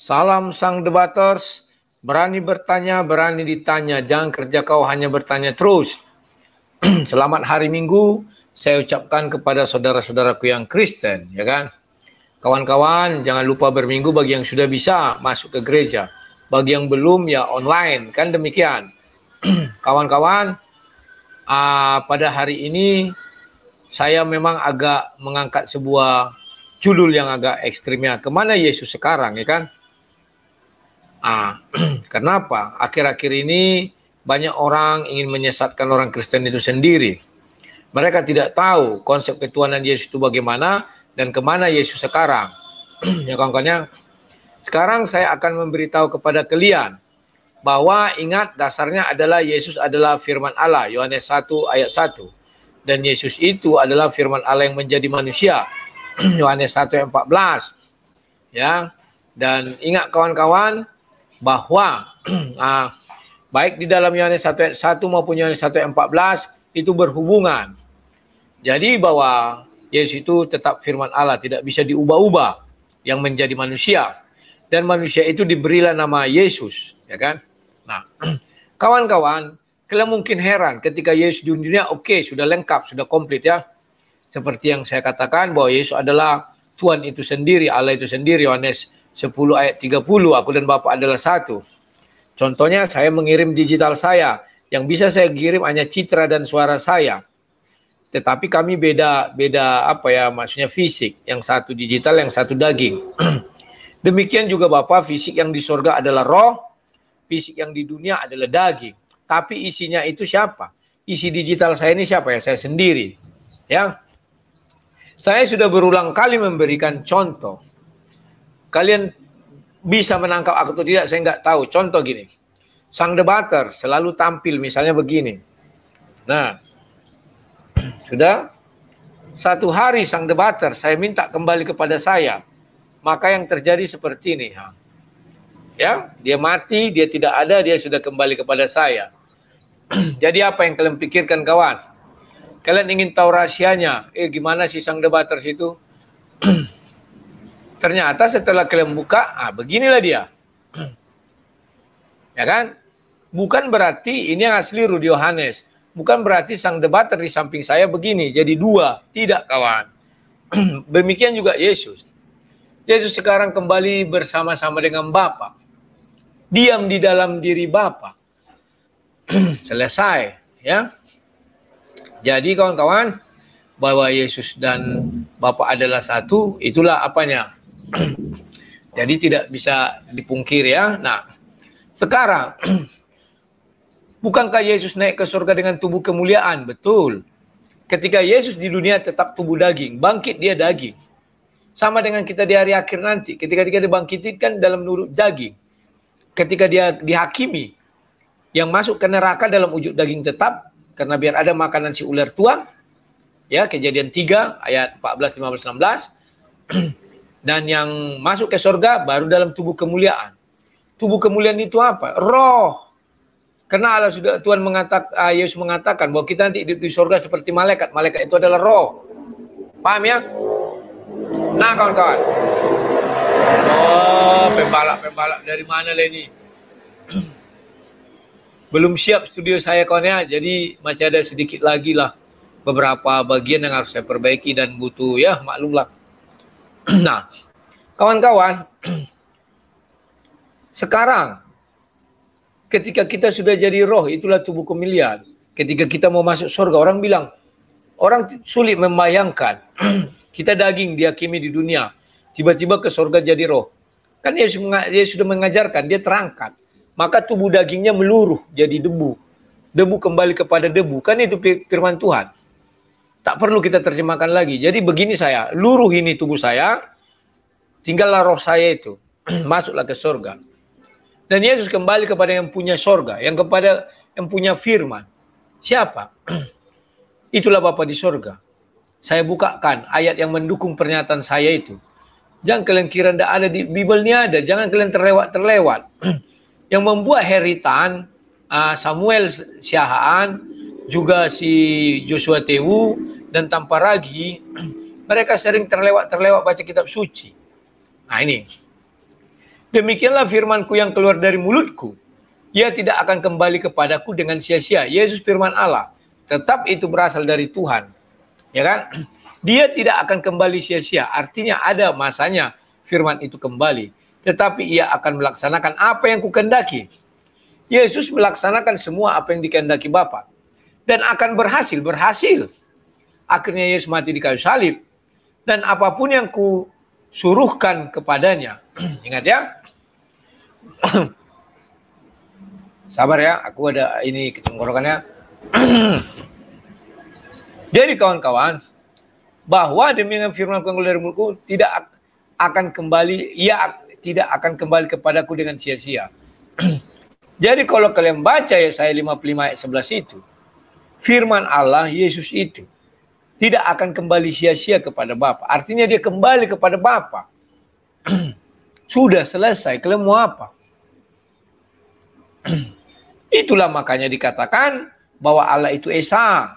Salam sang debaters, berani bertanya, berani ditanya, jangan kerja kau hanya bertanya terus. Selamat hari Minggu, saya ucapkan kepada saudara-saudaraku yang Kristen, ya kan? Kawan-kawan, jangan lupa berminggu bagi yang sudah bisa masuk ke gereja. Bagi yang belum ya online, kan demikian. Kawan-kawan, uh, pada hari ini saya memang agak mengangkat sebuah judul yang agak ekstrimnya. Kemana Yesus sekarang, ya kan? Ah, kenapa? Akhir-akhir ini banyak orang ingin menyesatkan orang Kristen itu sendiri. Mereka tidak tahu konsep ketuhanan Yesus itu bagaimana dan kemana Yesus sekarang. ya kawan-kawannya, sekarang saya akan memberitahu kepada kalian bahwa ingat dasarnya adalah Yesus adalah firman Allah, Yohanes 1 ayat 1. Dan Yesus itu adalah firman Allah yang menjadi manusia, Yohanes 1 ayat 14. Ya. Dan ingat kawan-kawan, bahwa uh, baik di dalam Yohanes 1 ayat 1 maupun Yohanes 1 ayat 14 itu berhubungan. Jadi bahwa Yesus itu tetap firman Allah, tidak bisa diubah-ubah yang menjadi manusia. Dan manusia itu diberilah nama Yesus, ya kan? Nah, kawan-kawan, kalian mungkin heran ketika Yesus di dunia, oke, okay, sudah lengkap, sudah komplit ya. Seperti yang saya katakan bahwa Yesus adalah Tuhan itu sendiri, Allah itu sendiri, Yohanes 10 ayat 30, aku dan Bapak adalah satu. Contohnya saya mengirim digital saya, yang bisa saya kirim hanya citra dan suara saya. Tetapi kami beda beda apa ya maksudnya fisik, yang satu digital, yang satu daging. Demikian juga Bapak, fisik yang di sorga adalah roh, fisik yang di dunia adalah daging. Tapi isinya itu siapa? Isi digital saya ini siapa ya? Saya sendiri. Ya. Saya sudah berulang kali memberikan contoh Kalian bisa menangkap aku atau tidak, saya nggak tahu. Contoh gini, sang debater selalu tampil misalnya begini. Nah, sudah satu hari sang debater saya minta kembali kepada saya, maka yang terjadi seperti ini. Ya, dia mati, dia tidak ada, dia sudah kembali kepada saya. Jadi apa yang kalian pikirkan kawan? Kalian ingin tahu rahasianya? Eh gimana sih sang debater situ? Ternyata setelah kalian buka, ah beginilah dia. ya kan? Bukan berarti ini yang asli Rudi Yohanes. Bukan berarti sang debater di samping saya begini. Jadi dua. Tidak kawan. Demikian juga Yesus. Yesus sekarang kembali bersama-sama dengan Bapa. Diam di dalam diri Bapa. Selesai, ya. Jadi kawan-kawan, bahwa Yesus dan Bapa adalah satu, itulah apanya? Jadi tidak bisa dipungkir ya. Nah, sekarang bukankah Yesus naik ke surga dengan tubuh kemuliaan? Betul. Ketika Yesus di dunia tetap tubuh daging, bangkit dia daging. Sama dengan kita di hari akhir nanti, ketika dia dibangkitkan dalam nurut daging. Ketika dia dihakimi, yang masuk ke neraka dalam wujud daging tetap, karena biar ada makanan si ular tua, ya kejadian 3 ayat 14, 15, 16, dan yang masuk ke surga baru dalam tubuh kemuliaan. Tubuh kemuliaan itu apa? Roh. Karena Allah sudah Tuhan mengatakan ah, Yesus mengatakan bahwa kita nanti hidup di surga seperti malaikat. Malaikat itu adalah roh. Paham ya? Nah, kawan-kawan. Oh, pembalap-pembalap dari mana ini? Belum siap studio saya kawan ya. Jadi masih ada sedikit lagi lah beberapa bagian yang harus saya perbaiki dan butuh ya maklumlah Nah, kawan-kawan, sekarang ketika kita sudah jadi roh, itulah tubuh kemuliaan. Ketika kita mau masuk surga, orang bilang, orang sulit membayangkan kita daging dihakimi di dunia, tiba-tiba ke surga jadi roh. Kan Yesus, sudah mengajarkan, dia terangkat, Maka tubuh dagingnya meluruh jadi debu. Debu kembali kepada debu. Kan itu firman Tuhan. Tak perlu kita terjemahkan lagi. Jadi begini saya, luruh ini tubuh saya, tinggallah roh saya itu, masuklah ke surga. Dan Yesus kembali kepada yang punya surga, yang kepada yang punya firman. Siapa? Itulah Bapa di surga. Saya bukakan ayat yang mendukung pernyataan saya itu. Jangan kalian kira tidak ada di Bible ini ada. Jangan kalian terlewat-terlewat. yang membuat heritan ah, Samuel Siahaan juga si Joshua Tewu dan tanpa ragi mereka sering terlewat-terlewat baca kitab suci. Nah ini. Demikianlah firmanku yang keluar dari mulutku. Ia tidak akan kembali kepadaku dengan sia-sia. Yesus firman Allah. Tetap itu berasal dari Tuhan. Ya kan? Dia tidak akan kembali sia-sia. Artinya ada masanya firman itu kembali. Tetapi ia akan melaksanakan apa yang kukendaki. Yesus melaksanakan semua apa yang dikendaki Bapak dan akan berhasil, berhasil. Akhirnya Yesus mati di kayu salib dan apapun yang ku suruhkan kepadanya. Ingat ya. Sabar ya, aku ada ini ketenggorokannya. Jadi kawan-kawan, bahwa demi firman Tuhan dari mulutku tidak akan kembali, ia tidak akan kembali kepadaku dengan sia-sia. Jadi kalau kalian baca ya saya 55 ayat 11 itu, firman Allah Yesus itu tidak akan kembali sia-sia kepada Bapa. Artinya dia kembali kepada Bapa. Sudah selesai, kalian mau apa? Itulah makanya dikatakan bahwa Allah itu Esa.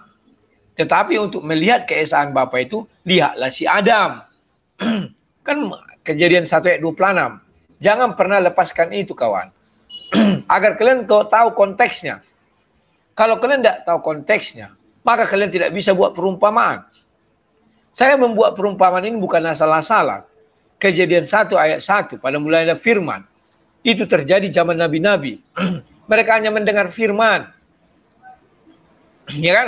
Tetapi untuk melihat keesaan Bapa itu, lihatlah si Adam. kan kejadian 1 ayat 26. Jangan pernah lepaskan itu kawan. Agar kalian kau tahu konteksnya. Kalau kalian tidak tahu konteksnya, maka kalian tidak bisa buat perumpamaan. Saya membuat perumpamaan ini bukan asal-asalan. Kejadian satu ayat satu pada mulanya firman. Itu terjadi zaman nabi-nabi. Mereka hanya mendengar firman. ya kan?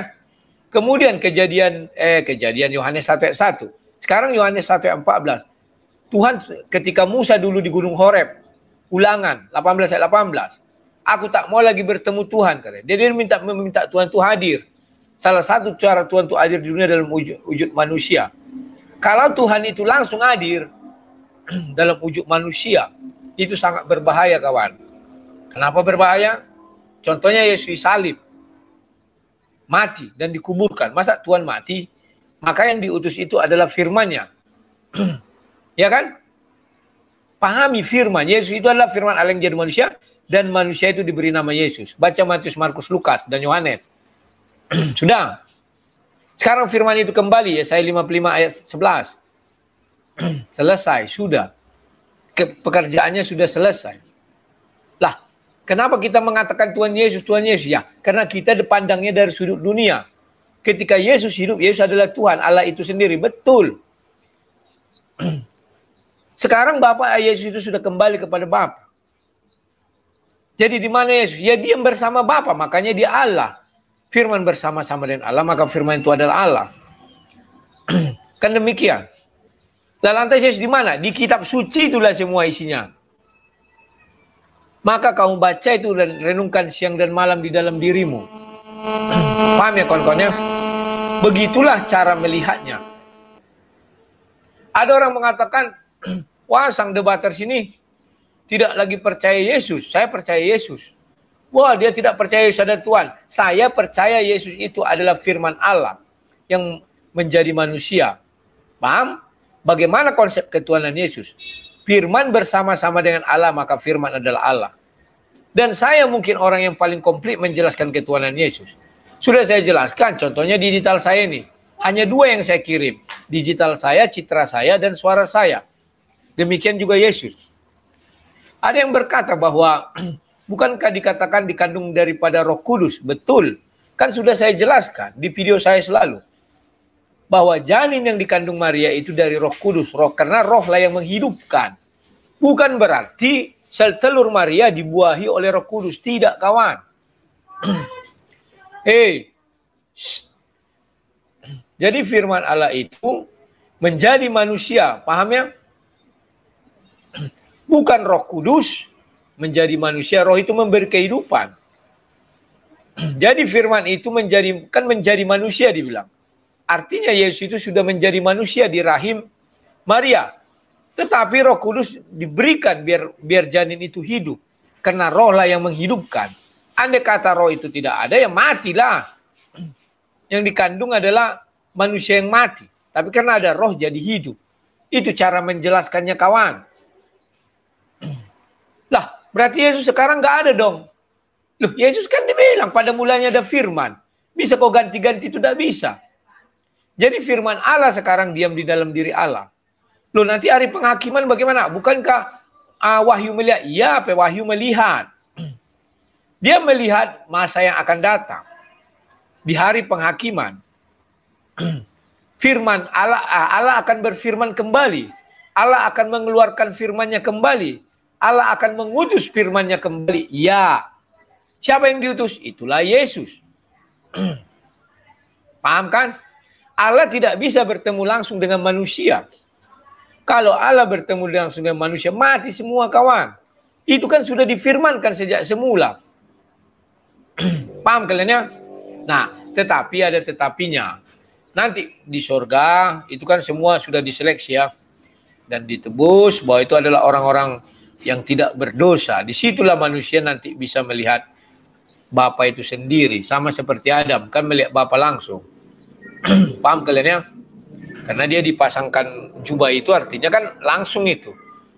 Kemudian kejadian eh kejadian Yohanes 1 ayat 1. Sekarang Yohanes 1 ayat 14. Tuhan ketika Musa dulu di Gunung Horeb, ulangan 18 ayat 18. Aku tak mau lagi bertemu Tuhan katanya. Dia, dia minta meminta Tuhan itu hadir. Salah satu cara Tuhan itu hadir di dunia dalam wujud, wujud manusia. Kalau Tuhan itu langsung hadir dalam wujud manusia, itu sangat berbahaya kawan. Kenapa berbahaya? Contohnya Yesus salib. Mati dan dikuburkan. Masa Tuhan mati? Maka yang diutus itu adalah firmannya. ya kan? Pahami firman. Yesus itu adalah firman Allah yang jadi manusia dan manusia itu diberi nama Yesus. Baca Matius, Markus, Lukas, dan Yohanes. Sudah. Sekarang firman itu kembali, ya saya 55 ayat 11. selesai, sudah. Ke, pekerjaannya sudah selesai. Lah, kenapa kita mengatakan Tuhan Yesus, Tuhan Yesus? Ya, karena kita dipandangnya dari sudut dunia. Ketika Yesus hidup, Yesus adalah Tuhan, Allah itu sendiri. Betul. Sekarang Bapak Yesus itu sudah kembali kepada Bapak. Jadi di mana Yesus? Ya diam bersama Bapa, makanya dia Allah. Firman bersama-sama dengan Allah, maka firman itu adalah Allah. kan demikian. Lalu lantas Yesus di mana? Di kitab suci itulah semua isinya. Maka kamu baca itu dan renungkan siang dan malam di dalam dirimu. Paham ya kawan-kawan ya? Begitulah cara melihatnya. Ada orang mengatakan, wah sang debater sini tidak lagi percaya Yesus, saya percaya Yesus. Wah, dia tidak percaya Yesus ada Tuhan. Saya percaya Yesus itu adalah firman Allah yang menjadi manusia. Paham? Bagaimana konsep ketuhanan Yesus? Firman bersama-sama dengan Allah, maka firman adalah Allah. Dan saya mungkin orang yang paling komplit menjelaskan ketuhanan Yesus. Sudah saya jelaskan, contohnya digital saya ini. Hanya dua yang saya kirim. Digital saya, citra saya, dan suara saya. Demikian juga Yesus. Ada yang berkata bahwa bukankah dikatakan dikandung daripada Roh Kudus? Betul. Kan sudah saya jelaskan di video saya selalu bahwa janin yang dikandung Maria itu dari Roh Kudus, Roh karena rohlah yang menghidupkan. Bukan berarti sel telur Maria dibuahi oleh Roh Kudus, tidak kawan. Hei. Jadi firman Allah itu menjadi manusia, paham ya? bukan roh kudus menjadi manusia, roh itu memberi kehidupan. Jadi firman itu menjadi kan menjadi manusia dibilang. Artinya Yesus itu sudah menjadi manusia di rahim Maria. Tetapi Roh Kudus diberikan biar biar janin itu hidup. Karena Rohlah yang menghidupkan. Andai kata roh itu tidak ada ya matilah. Yang dikandung adalah manusia yang mati. Tapi karena ada roh jadi hidup. Itu cara menjelaskannya kawan. Lah, berarti Yesus sekarang nggak ada dong. Loh, Yesus kan dibilang pada mulanya ada firman. Bisa kau ganti-ganti itu tidak bisa. Jadi firman Allah sekarang diam di dalam diri Allah. Loh, nanti hari penghakiman bagaimana? Bukankah uh, wahyu melihat? Ya, wahyu melihat. Dia melihat masa yang akan datang. Di hari penghakiman. firman Allah ah, Allah akan berfirman kembali. Allah akan mengeluarkan firmannya kembali Allah akan mengutus firman-Nya kembali. Ya. Siapa yang diutus? Itulah Yesus. Paham kan? Allah tidak bisa bertemu langsung dengan manusia. Kalau Allah bertemu langsung dengan manusia, mati semua kawan. Itu kan sudah difirmankan sejak semula. Paham kalian ya? Nah, tetapi ada tetapinya. Nanti di sorga, itu kan semua sudah diseleksi ya. Dan ditebus bahwa itu adalah orang-orang yang tidak berdosa. Disitulah manusia nanti bisa melihat Bapa itu sendiri. Sama seperti Adam, kan melihat Bapa langsung. Paham kalian ya? Karena dia dipasangkan jubah itu artinya kan langsung itu.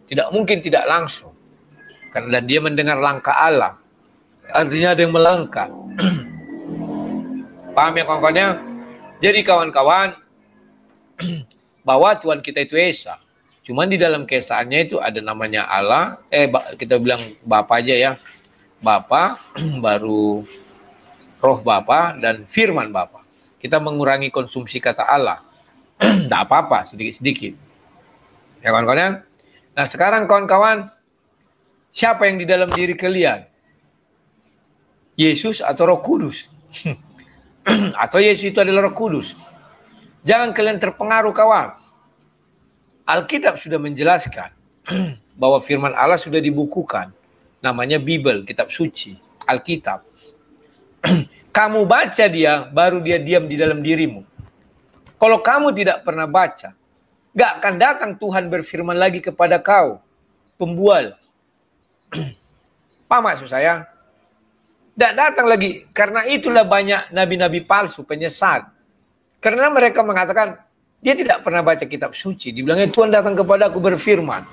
Tidak mungkin tidak langsung. Karena dia mendengar langkah Allah. Artinya ada yang melangkah. Paham ya kawan-kawannya? Jadi kawan-kawan, bahwa Tuhan kita itu Esa Cuman di dalam keesaannya itu ada namanya Allah, eh kita bilang bapak aja ya. Bapa, baru roh Bapa dan firman Bapa. Kita mengurangi konsumsi kata Allah. Tidak apa-apa, sedikit-sedikit. Ya kawan-kawan ya? Nah sekarang kawan-kawan, siapa yang di dalam diri kalian? Yesus atau roh kudus? atau Yesus itu adalah roh kudus? Jangan kalian terpengaruh kawan Alkitab sudah menjelaskan bahwa firman Allah sudah dibukukan. Namanya Bible, kitab suci, Alkitab. kamu baca dia, baru dia diam di dalam dirimu. Kalau kamu tidak pernah baca, gak akan datang Tuhan berfirman lagi kepada kau, pembual. Apa maksud saya? Tidak datang lagi. Karena itulah banyak nabi-nabi palsu, penyesat. Karena mereka mengatakan, dia tidak pernah baca kitab suci. Dibilangnya eh, Tuhan datang kepada aku berfirman.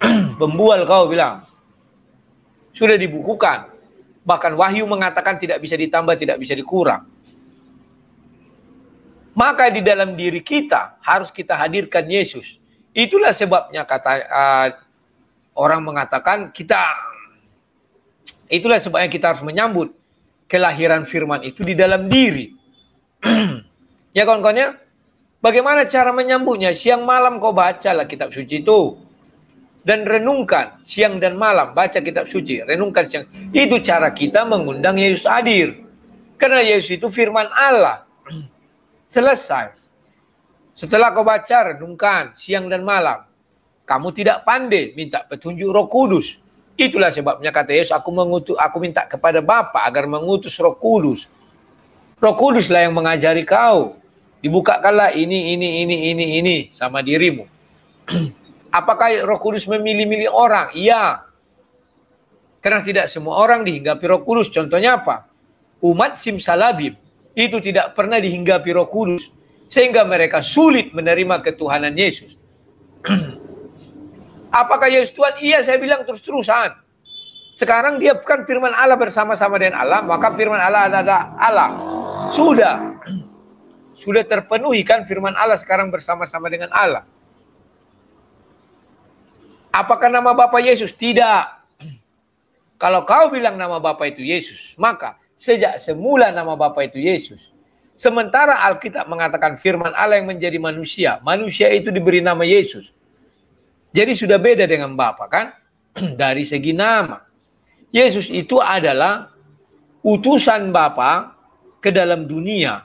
Pembual kau bilang. Sudah dibukukan. Bahkan wahyu mengatakan tidak bisa ditambah, tidak bisa dikurang. Maka di dalam diri kita harus kita hadirkan Yesus. Itulah sebabnya kata uh, orang mengatakan kita itulah sebabnya kita harus menyambut kelahiran firman itu di dalam diri. ya kawan-kawan Bagaimana cara menyambutnya? Siang malam kau bacalah kitab suci itu. Dan renungkan siang dan malam. Baca kitab suci. Renungkan siang. Itu cara kita mengundang Yesus hadir. Karena Yesus itu firman Allah. Selesai. Setelah kau baca, renungkan siang dan malam. Kamu tidak pandai minta petunjuk roh kudus. Itulah sebabnya kata Yesus, aku mengutus, aku minta kepada Bapa agar mengutus roh kudus. Roh kuduslah yang mengajari kau Dibukakanlah ini, ini, ini, ini, ini sama dirimu. Apakah roh kudus memilih-milih orang? Iya. Karena tidak semua orang dihinggapi roh kudus. Contohnya apa? Umat Simsalabim itu tidak pernah dihinggapi roh kudus. Sehingga mereka sulit menerima ketuhanan Yesus. Apakah Yesus Tuhan? Iya saya bilang terus-terusan. Sekarang dia bukan firman Allah bersama-sama dengan Allah, maka firman Allah adalah Allah. Sudah. Sudah terpenuhi kan firman Allah sekarang bersama-sama dengan Allah. Apakah nama Bapak Yesus? Tidak. Kalau kau bilang nama Bapak itu Yesus, maka sejak semula nama Bapa itu Yesus. Sementara Alkitab mengatakan firman Allah yang menjadi manusia, manusia itu diberi nama Yesus. Jadi sudah beda dengan Bapa kan? Dari segi nama. Yesus itu adalah utusan Bapa ke dalam dunia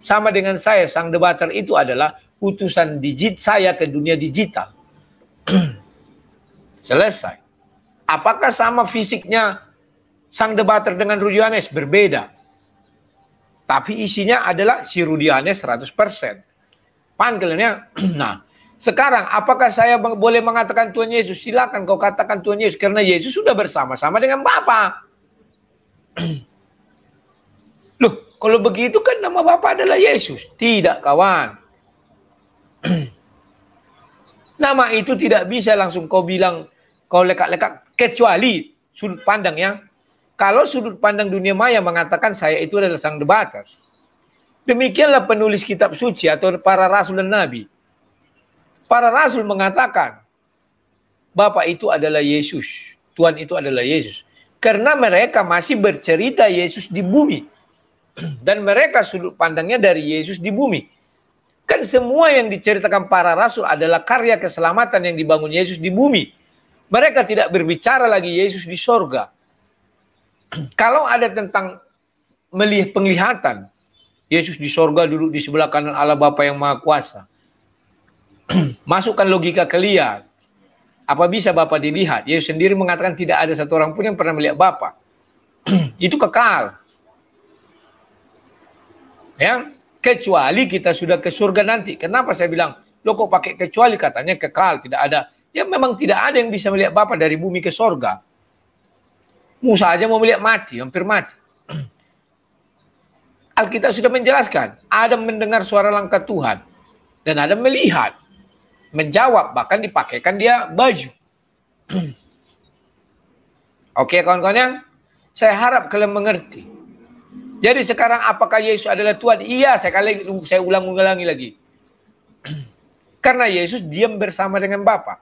sama dengan saya sang debater itu adalah utusan digit saya ke dunia digital. Selesai. Apakah sama fisiknya sang debater dengan Rudianes? Berbeda. Tapi isinya adalah si Rudianes 100%. persen. Nah, sekarang apakah saya boleh mengatakan Tuhan Yesus? Silakan kau katakan Tuhan Yesus karena Yesus sudah bersama-sama dengan Bapa. Loh, kalau begitu kan nama Bapa adalah Yesus. Tidak kawan. nama itu tidak bisa langsung kau bilang kau lekat-lekat kecuali sudut pandang yang kalau sudut pandang dunia maya mengatakan saya itu adalah sang debater. Demikianlah penulis kitab suci atau para rasul dan nabi. Para rasul mengatakan Bapak itu adalah Yesus. Tuhan itu adalah Yesus. Karena mereka masih bercerita Yesus di bumi. dan mereka sudut pandangnya dari Yesus di bumi. Kan semua yang diceritakan para rasul adalah karya keselamatan yang dibangun Yesus di bumi. Mereka tidak berbicara lagi Yesus di sorga. Kalau ada tentang melihat penglihatan, Yesus di sorga duduk di sebelah kanan Allah Bapa yang Maha Kuasa. Masukkan logika kalian. Apa bisa Bapak dilihat? Yesus sendiri mengatakan tidak ada satu orang pun yang pernah melihat Bapak. Itu kekal. Ya, kecuali kita sudah ke surga nanti. Kenapa saya bilang, lo kok pakai kecuali katanya kekal, tidak ada. Ya memang tidak ada yang bisa melihat Bapa dari bumi ke surga. Musa aja mau melihat mati, hampir mati. Alkitab sudah menjelaskan, Adam mendengar suara langkah Tuhan. Dan Adam melihat, menjawab, bahkan dipakaikan dia baju. Oke kawan-kawan yang, saya harap kalian mengerti jadi sekarang apakah Yesus adalah Tuhan? Iya, saya kali saya ulang-ulangi lagi. Karena Yesus diam bersama dengan Bapa.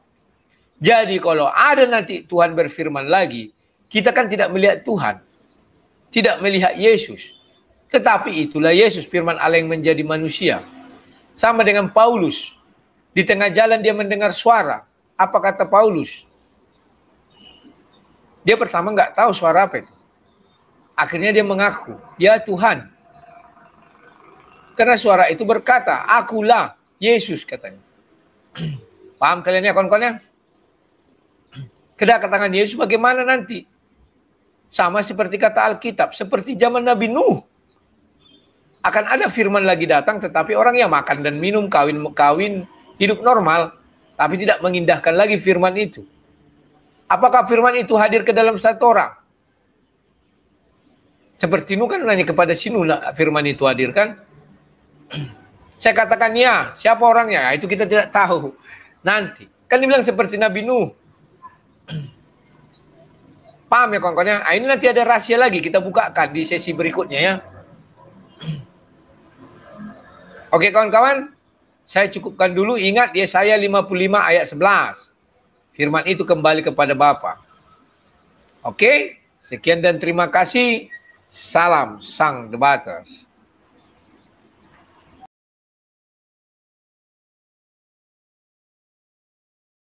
Jadi kalau ada nanti Tuhan berfirman lagi, kita kan tidak melihat Tuhan. Tidak melihat Yesus. Tetapi itulah Yesus firman Allah yang menjadi manusia. Sama dengan Paulus. Di tengah jalan dia mendengar suara. Apa kata Paulus? Dia pertama nggak tahu suara apa itu. Akhirnya dia mengaku, "Ya Tuhan." Karena suara itu berkata, "Akulah Yesus," katanya. Paham kalian ya kawan-kawan ya? Kedatangan Yesus bagaimana nanti? Sama seperti kata Alkitab, seperti zaman Nabi Nuh. Akan ada firman lagi datang tetapi orang yang makan dan minum, kawin-kawin, hidup normal, tapi tidak mengindahkan lagi firman itu. Apakah firman itu hadir ke dalam satu orang? Seperti nu kan nanya kepada sinu lah firman itu hadir kan. Saya katakan ya, siapa orangnya? Itu kita tidak tahu. Nanti. Kan dibilang seperti Nabi Nuh. Paham ya kawan-kawan Nah, ini nanti ada rahasia lagi kita bukakan di sesi berikutnya ya. Oke kawan-kawan, saya cukupkan dulu. Ingat ya saya 55 ayat 11. Firman itu kembali kepada Bapak. Oke, sekian dan terima kasih. Salam Sang Debaters.